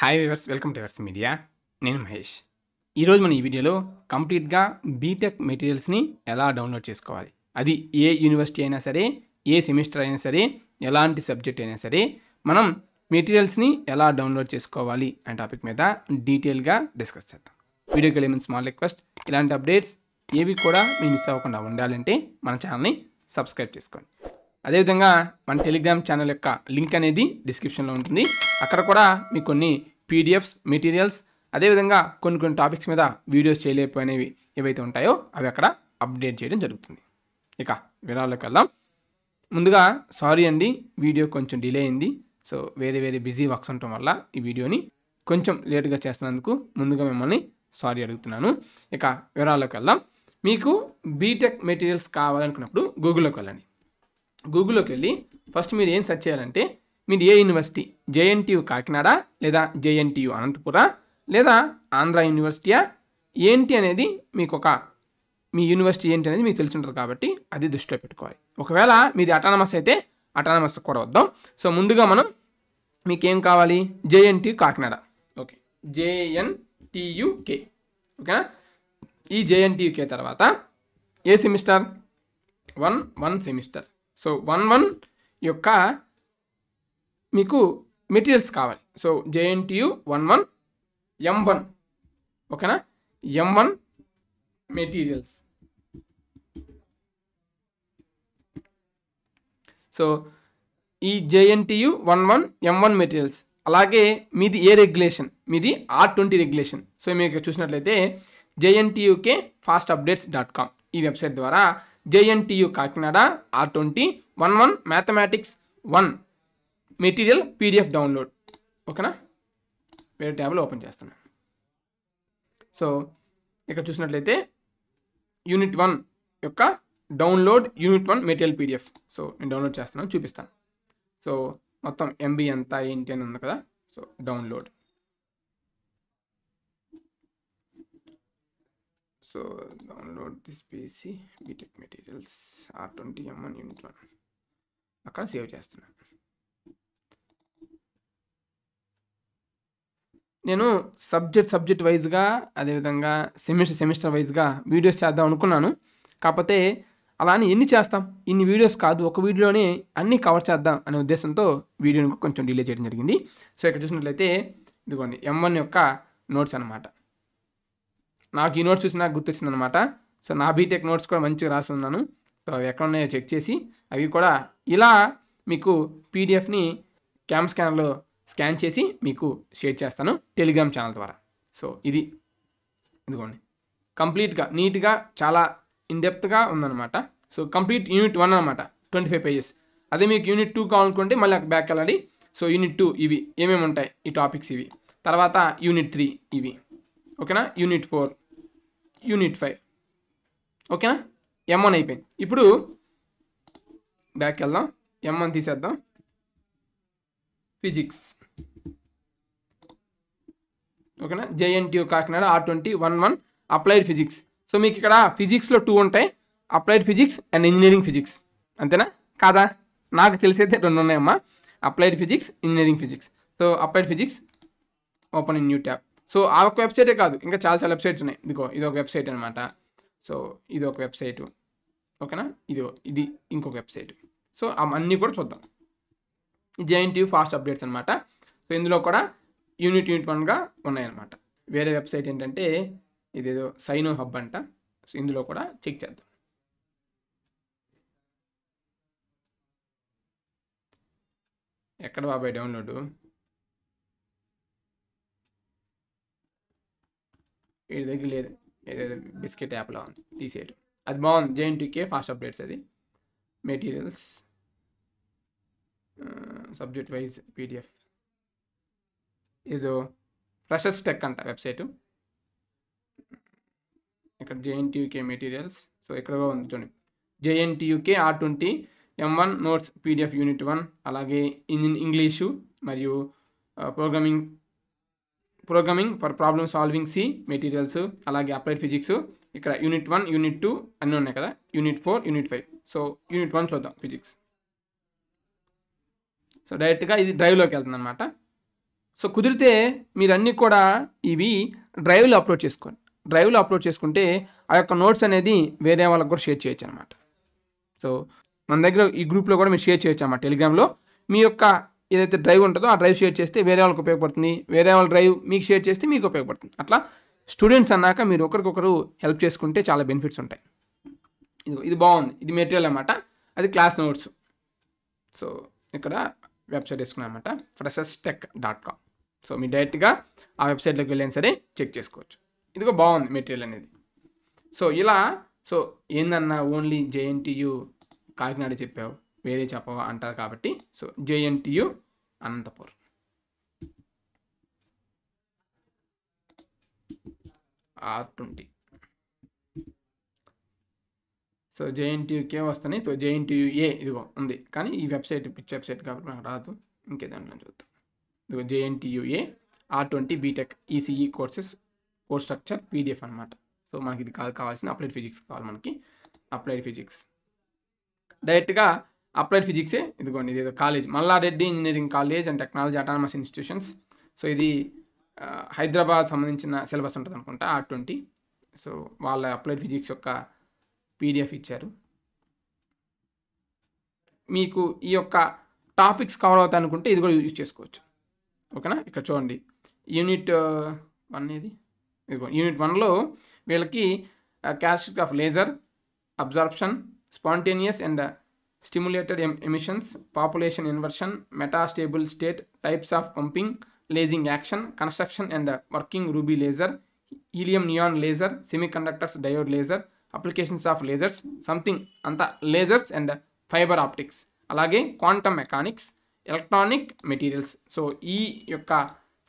hi viewers welcome to viewers media నేను మహేష్ ఈరోజు మన ఈ వీడియోలో కంప్లీట్గా బీటెక్ మెటీరియల్స్ని ఎలా డౌన్లోడ్ చేసుకోవాలి అది ఏ యూనివర్సిటీ అయినా సరే ఏ సెమిస్టర్ అయినా సరే ఎలాంటి సబ్జెక్ట్ అయినా సరే మనం మెటీరియల్స్ని ఎలా డౌన్లోడ్ చేసుకోవాలి అనే టాపిక్ మీద డీటెయిల్గా డిస్కస్ చేద్దాం వీడియోకి వెళ్ళే స్మాల్ రిక్వెస్ట్ ఇలాంటి అప్డేట్స్ ఏవి కూడా మీరు మిస్ అవ్వకుండా ఉండాలంటే మన ఛానల్ని సబ్స్క్రైబ్ చేసుకోండి అదేవిధంగా మన టెలిగ్రామ్ ఛానల్ యొక్క లింక్ అనేది డిస్క్రిప్షన్లో ఉంటుంది అక్కడ కూడా మీకు కొన్ని పీడిఎఫ్స్ మెటీరియల్స్ అదేవిధంగా కొన్ని కొన్ని టాపిక్స్ మీద వీడియోస్ చేయలేకపోయినవి ఏవైతే ఉంటాయో అవి అక్కడ అప్డేట్ చేయడం జరుగుతుంది ఇక వివరాల్లోకి వెళ్దాం ముందుగా సారీ అండి వీడియో కొంచెం డిలే అయింది సో వేరే వేరే బిజీ వర్క్స్ ఉండటం వల్ల ఈ వీడియోని కొంచెం లేటుగా చేస్తున్నందుకు ముందుగా మిమ్మల్ని సారీ అడుగుతున్నాను ఇక వివరాల్లోకి వెళ్దాం మీకు బీటెక్ మెటీరియల్స్ కావాలనుకున్నప్పుడు గూగుల్లోకి వెళ్ళండి గూగుల్లోకి వెళ్ళి ఫస్ట్ మీరు ఏం సెర్చ్ చేయాలంటే మీరు ఏ యూనివర్సిటీ జేఎన్టీయు కాకినాడ లేదా జేఎన్టీయు అనంతపుర లేదా ఆంధ్ర యూనివర్సిటీయా ఏంటి అనేది మీకు ఒక మీ యూనివర్సిటీ ఏంటి అనేది మీకు తెలిసి ఉంటుంది కాబట్టి అది దృష్టిలో పెట్టుకోవాలి ఒకవేళ మీది అటానమస్ అయితే అటానమస్ కూడా వద్దాం సో ముందుగా మనం మీకేం కావాలి జేఎన్టీ కాకినాడ ఓకే జేఎన్టీయుకే ఓకేనా ఈ జేఎన్టీయుకే తర్వాత ఏ semester one one semester so one one యొక్క మీకు మెటీరియల్స్ కావాలి so JNTU one one M one ఓకేనా ఎం వన్ మెటీరియల్స్ సో ఈ JNTU one one M one materials అలాగే మీది ఏ రెగ్యులేషన్ మీది ఆర్ ట్వంటీ రెగ్యులేషన్ సో మీకు చూసినట్లయితే JNTUK fast updates dot com ఈ వెబ్సైట్ ద్వారా JNTU Kakinada R twenty one one mathematics one material PDF download ఓకేనా వేరే ట్యాబ్లో ఓపెన్ చేస్తున్నాను సో ఇక్కడ చూసినట్లయితే యూనిట్ వన్ యొక్క download unit one material PDF so నేను డౌన్లోడ్ చేస్తున్నాను చూపిస్తాను సో మొత్తం ఎంబీ ఎంత ఏంటి అని ఉంది కదా so download so download this PC BTech materials R twenty MN unit one అక్కడ సేవ్ చేస్తున్నాను నేను సబ్జెక్ట్ సబ్జెక్ట్ వైజ్గా అదేవిధంగా సెమిస్టర్ సెమిస్టర్ వైజ్గా వీడియోస్ చేద్దాం అనుకున్నాను కాకపోతే అలా అని ఎన్ని చేస్తాం ఇన్ని వీడియోస్ కాదు ఒక వీడియోలోనే అన్నీ కవర్ చేద్దాం అనే ఉద్దేశంతో వీడియోని కొంచెం డిలే చేయడం జరిగింది సో ఇక్కడ చూసినట్లయితే ఇదిగోండి ఎం వన్ యొక్క నోట్స్ అనమాట నాకు ఈ నోట్స్ చూసి నాకు గుర్తొచ్చింది అనమాట సో నా బీటెక్ నోట్స్ కూడా మంచిగా రాస్తున్నాను సో అవి ఎక్కడ ఉన్నాయో చెక్ చేసి అవి కూడా ఇలా మీకు పీడిఎఫ్ని క్యామ్ స్కానర్లో స్కాన్ చేసి మీకు షేర్ చేస్తాను టెలిగ్రామ్ ఛానల్ ద్వారా సో ఇది ఇదిగోండి కంప్లీట్గా నీట్గా చాలా ఇన్డెప్త్గా ఉందన్నమాట సో కంప్లీట్ యూనిట్ వన్ అనమాట ట్వంటీ ఫైవ్ పేజెస్ అదే మీకు యూనిట్ టూ కావాలనుకుంటే మళ్ళీ బ్యాక్ వెళ్ళాలి సో యూనిట్ టూ ఇవి ఏమేమి ఉంటాయి ఈ టాపిక్స్ ఇవి తర్వాత యూనిట్ త్రీ ఇవి ఓకేనా యూనిట్ ఫోర్ యూనిట్ ఫైవ్ ఓకేనా ఎం వన్ అయిపోయింది ఇప్పుడు బ్యాక్ వెళ్దాం ఎం వన్ తీసేద్దాం ఫిజిక్స్ ఓకేనా JNTU Kakinada R twenty one one applied physics so మీకు ఇక్కడ ఫిజిక్స్లో టూ ఉంటాయి applied physics and engineering physics అంతేనా కాదా నాకు తెలిసైతే రెండు ఉన్నాయమ్మా applied physics engineering physics so applied physics open in new tab so ఆ ఒక వెబ్సైటే కాదు ఇంకా చాలా చాలా వెబ్సైట్స్ ఉన్నాయి ఇదిగో ఇది ఒక వెబ్సైట్ అనమాట సో ఇది ఒక వెబ్సైటు ఓకేనా ఇది ఇది ఇంకొక వెబ్సైట్ సో అవన్నీ కూడా చూద్దాం జేఎన్టీ ఫాస్ట్ అప్డేట్స్ అనమాట సో ఇందులో కూడా యూనిట్ యూనిట్ వన్గా ఉన్నాయన్నమాట వేరే వెబ్సైట్ ఏంటంటే ఇదేదో సైనో హబ్ అంట సో ఇందులో కూడా చెక్ చేద్దాం ఎక్కడ బాబాయ్ డౌన్లోడు వీడి దగ్గర లేదు ఏదైతే బిస్కెట్ యాప్లో ఉంది తీసేయడం అది బాగుంది జేఎన్టీకే ఫాస్ట్ అప్డేట్స్ అది మెటీరియల్స్ సబ్జెక్ట్ వైజ్ పీడిఎఫ్ ఏదో ఫ్రెషర్స్ టెక్ అంట వెబ్సైటు ఇక్కడ జేఎన్టీయూకే మెటీరియల్స్ సో ఇక్కడ ఉంది చూడండి JNTUK R twenty M one notes PDF unit one అలాగే ఇంజిన్ ఇంగ్లీషు మరియు programming programming for problem solving C materials అలాగే అప్లైడ్ ఫిజిక్స్ ఇక్కడ యూనిట్ వన్ యూనిట్ టూ అన్నీ ఉన్నాయి కదా unit four unit five so unit one చూద్దాం physics so డైరెక్ట్గా ఇది డ్రైవ్లోకి వెళ్తుంది అనమాట సో కుదిరితే మీరన్నీ కూడా ఇవి డ్రైవ్లో అప్లోడ్ చేసుకోండి డ్రైవ్లో అప్లోడ్ చేసుకుంటే ఆ యొక్క నోట్స్ అనేది వేరే వాళ్ళకి కూడా షేర్ చేయొచ్చు అనమాట సో మన దగ్గర ఈ గ్రూప్లో కూడా మీరు షేర్ చేయొచ్చు అన్నమాట టెలిగ్రామ్లో మీ యొక్క ఏదైతే డ్రైవ్ ఉంటుందో ఆ డ్రైవ్ షేర్ చేస్తే వేరే వాళ్ళకి ఉపయోగపడుతుంది వేరే వాళ్ళ డ్రైవ్ మీకు షేర్ చేస్తే మీకు ఉపయోగపడుతుంది అట్లా స్టూడెంట్స్ అన్నాక మీరు ఒకరికొకరు హెల్ప్ చేసుకుంటే చాలా బెనిఫిట్స్ ఉంటాయి ఇది ఇది బాగుంది ఇది మెటీరియల్ అనమాట అది క్లాస్ నోట్స్ సో ఇక్కడ వెబ్సైట్ వేసుకున్నాం అనమాట టెక్ డాట్ కామ్ సో మీరు డైరెక్ట్గా ఆ వెబ్సైట్లోకి వెళ్ళిన సరే చెక్ చేసుకోవచ్చు ఇదిగో బాగుంది మెటీరియల్ అనేది సో ఇలా సో ఏందన్నా ఓన్లీ జేఎన్టీయు కాకినాడ చెప్పావు వేరే చెప్పవా అంటారు కాబట్టి so JNTU Anantapur R twenty so JNTUK వస్తున్నాయి సో జేఎన్టీయూ ఏ ఇదిగో ఉంది కానీ ఈ వెబ్సైట్ పిచ్చి వెబ్సైట్ కాబట్టి నాకు రాదు నేను చూద్దాం ఇదిగో JNTUA R twenty BTech ECE courses course structure PDF అనమాట సో మనకి ఇది కాదు కావాల్సిన అప్లైడ్ ఫిజిక్స్ కావాలి మనకి అప్లైడ్ ఫిజిక్స్ డైరెక్ట్గా అప్లైడ్ ఫిజిక్సే ఇదిగోండి ఇది college Malla Reddy engineering college and technology autonomous institutions so ఇది హైదరాబాద్ సంబంధించిన సిలబస్ ఉంటుంది అనుకుంటా ఆర్ ట్వంటీ సో వాళ్ళ అప్లైడ్ ఫిజిక్స్ యొక్క పీడిఎఫ్ ఇచ్చారు మీకు ఈ యొక్క టాపిక్స్ కవర్ అవుతాయి అనుకుంటే ఇది కూడా యూజ్ చేసుకోవచ్చు ఓకేనా ఇక్కడ చూడండి యూనిట్ వన్ ఇది యూనిట్ వన్లో వీళ్ళకి క్యాస్ట్రిక్ of laser absorption spontaneous and stimulated emissions population inversion metastable state types of pumping lasing action construction and working ruby laser helium neon laser semiconductors diode laser applications of lasers something అంతా lasers and fibre optics అలాగే quantum mechanics electronic materials so ఈ యొక్క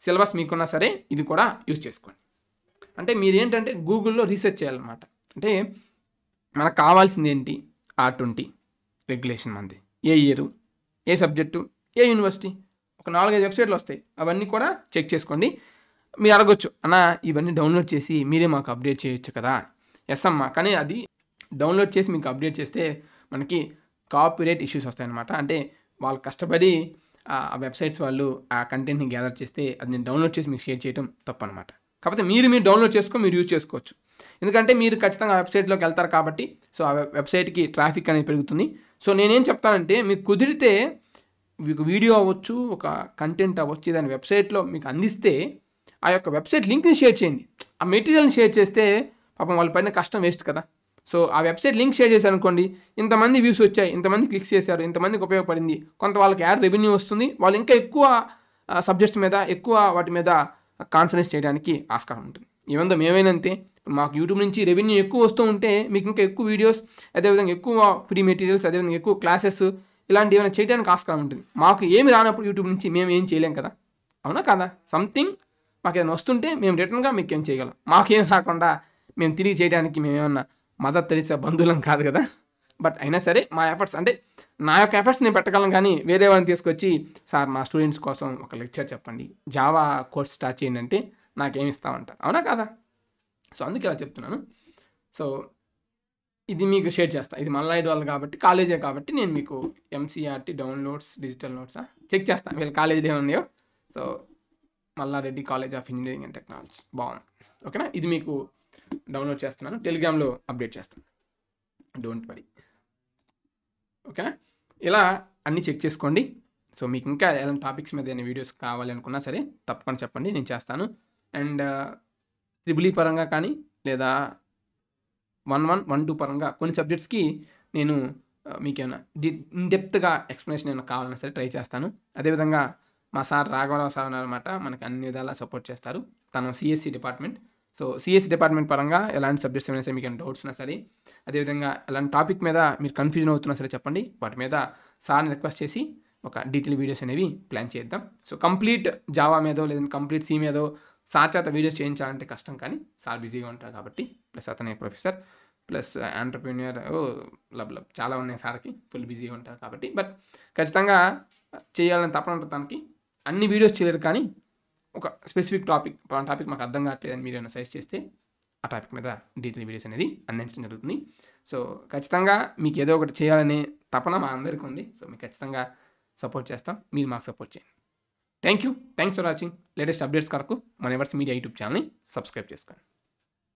syllabus మీకున్నా సరే ఇది కూడా use చేసుకోండి అంటే మీరు ఏంటంటే గూగుల్లో రీసెర్చ్ చేయాలన్నమాట అంటే మనకు కావాల్సింది ఏంటి ఆ ట్వంటీ రెగ్యులేషన్ మంది ఏ ఇయరు ఏ సబ్జెక్టు ఏ యూనివర్సిటీ ఒక నాలుగైదు వెబ్సైట్లు వస్తాయి అవన్నీ కూడా చెక్ చేసుకోండి మీరు అడగొచ్చు అన్న ఇవన్నీ డౌన్లోడ్ చేసి మీరే మాకు అప్డేట్ చేయొచ్చు కదా ఎస్ అమ్మ కానీ అది డౌన్లోడ్ చేసి మీకు అప్డేట్ చేస్తే మనకి కాపీరేట్ ఇష్యూస్ వస్తాయన్నమాట అంటే వాళ్ళు కష్టపడి ఆ వెబ్సైట్స్ వాళ్ళు ఆ కంటెంట్ని గ్యాదర్ చేస్తే అది నేను డౌన్లోడ్ చేసి మీకు షేర్ చేయడం తప్పనమాట కాకపోతే మీరు మీరు డౌన్లోడ్ చేసుకో మీరు యూజ్ చేసుకోవచ్చు ఎందుకంటే మీరు ఖచ్చితంగా వెబ్సైట్లోకి వెళ్తారు కాబట్టి సో ఆ వెబ్సైట్కి ట్రాఫిక్ అనేది పెరుగుతుంది సో నేనేం చెప్తానంటే మీకు కుదిరితే మీకు వీడియో అవ్వచ్చు ఒక కంటెంట్ అవ్వచ్చు దాని వెబ్సైట్లో మీకు అందిస్తే ఆ యొక్క వెబ్సైట్ లింక్ని షేర్ చేయండి ఆ మెటీరియల్ని షేర్ చేస్తే పాపం వాళ్ళ పైన కష్టం వేస్ట్ కదా సో ఆ వెబ్సైట్ లింక్ షేర్ చేశారు అనుకోండి ఇంతమంది వ్యూస్ వచ్చాయి ఇంతమంది క్లిక్స్ చేశారు ఇంతమందికి ఉపయోగపడింది కొంత వాళ్ళకి యాడ్ రెవెన్యూ వస్తుంది వాళ్ళు ఇంకా ఎక్కువ సబ్జెక్ట్స్ మీద ఎక్కువ వాటి మీద కాన్సన్ట్రేట్ చేయడానికి ఆస్కారం ఉంటుంది ఈవెన్ మేమైనంతే మాకు యూట్యూబ్ నుంచి రెవెన్యూ ఎక్కువ వస్తూ ఉంటే మీకు ఇంకా ఎక్కువ వీడియోస్ అదేవిధంగా ఎక్కువ ఫ్రీ మెటీరియల్స్ అదేవిధంగా ఎక్కువ క్లాసెస్ ఇలాంటివి ఏమైనా చేయడానికి ఆస్కారం ఉంటుంది మాకు ఏమి రానప్పుడు యూట్యూబ్ నుంచి మేము ఏం చేయలేం కదా అవునా కదా సంథింగ్ మాకు ఏదైనా వస్తుంటే మేము రిటర్న్గా మీకు ఏం చేయగలం మాకేం రాకుండా మేము తిరిగి చేయడానికి మేము ఏమన్నా మదర్ తెలిసే బంధువులం కాదు కదా బట్ అయినా సరే మా ఎఫర్ట్స్ అంటే నా యొక్క ఎఫర్ట్స్ నేను పెట్టగలను కానీ వేరే వాళ్ళని తీసుకొచ్చి సార్ మా స్టూడెంట్స్ కోసం ఒక లెక్చర్ చెప్పండి జావా కోర్స్ స్టార్ట్ చేయండి అంటే నాకేమి అవునా కదా సో అందుకే ఇలా చెప్తున్నాను సో ఇది మీకు షేర్ చేస్తాను ఇది మల్లాయిడ్ వాళ్ళు కాబట్టి కాలేజే కాబట్టి నేను మీకు MCRT downloads digital notes check చేస్తాను వీళ్ళ కాలేజీలు ఏమున్నాయో so Malla Reddy college of engineering and technology బాగుంది ఓకేనా ఇది మీకు డౌన్లోడ్ చేస్తున్నాను టెలిగ్రామ్లో అప్డేట్ చేస్తాను డోంట్ వరీ ఓకేనా ఇలా అన్నీ చెక్ చేసుకోండి సో మీకు ఇంకా ఎలాంటి టాపిక్స్ మీద ఏదైనా వీడియోస్ కావాలి అనుకున్నా సరే తప్పకుండా చెప్పండి నేను చేస్తాను అండ్ త్రిబులీ పరంగా కానీ లేదా వన్ వన్ వన్ టూ పరంగా కొన్ని సబ్జెక్ట్స్కి నేను మీకు ఏమైనా డి డెప్త్గా ఎక్స్ప్లెనేషన్ ఏమైనా కావాలన్నా సరే ట్రై చేస్తాను అదేవిధంగా మా సార్ రాఘవరావు సార్ అన్నమాట మనకి అన్ని విధాలా సపోర్ట్ చేస్తారు తను CSC department so CSC department పరంగా ఎలాంటి సబ్జెక్ట్స్ ఏమైనా సరే మీకు డౌట్స్ ఉన్నా సరే అదేవిధంగా ఎలాంటి టాపిక్ మీద మీరు కన్ఫ్యూజన్ అవుతున్నా సరే చెప్పండి వాటి మీద సార్ని రిక్వెస్ట్ చేసి ఒక డీటెయిల్ వీడియోస్ అనేవి ప్లాన్ చేద్దాం సో కంప్లీట్ జావా మీదో లేదంటే కంప్లీట్ సి మీదో సార్ చేత వీడియోస్ చేయించాలంటే కష్టం కానీ సార్ బిజీగా ఉంటారు కాబట్టి ప్లస్ అతనే ప్రొఫెసర్ ప్లస్ ఆంటర్ప్రీనియర్ లబ్ లబ్ చాలా ఉన్నాయి సార్కి ఫుల్ బిజీగా ఉంటారు కాబట్టి బట్ ఖచ్చితంగా చేయాలని తపన ఉంటుంది తనకి అన్ని వీడియోస్ చేయలేరు కానీ ఒక స్పెసిఫిక్ టాపిక్ పలానా టాపిక్ మాకు అర్థం అని మీరు ఏమైనా సజెస్ట్ చేస్తే ఆ టాపిక్ మీద డీటెయిల్ వీడియోస్ అనేది అందించడం జరుగుతుంది సో ఖచ్చితంగా మీకు ఏదో ఒకటి చేయాలనే తపన మా అందరికీ ఉంది సో మీకు ఖచ్చితంగా సపోర్ట్ చేస్తాం మీరు మాకు సపోర్ట్ చేయండి thank you thanks for watching latest updates కొరకు మన ఎవర్స్ మీడియా యూట్యూబ్ ఛానల్ని సబ్స్క్రైబ్ చేసుకోండి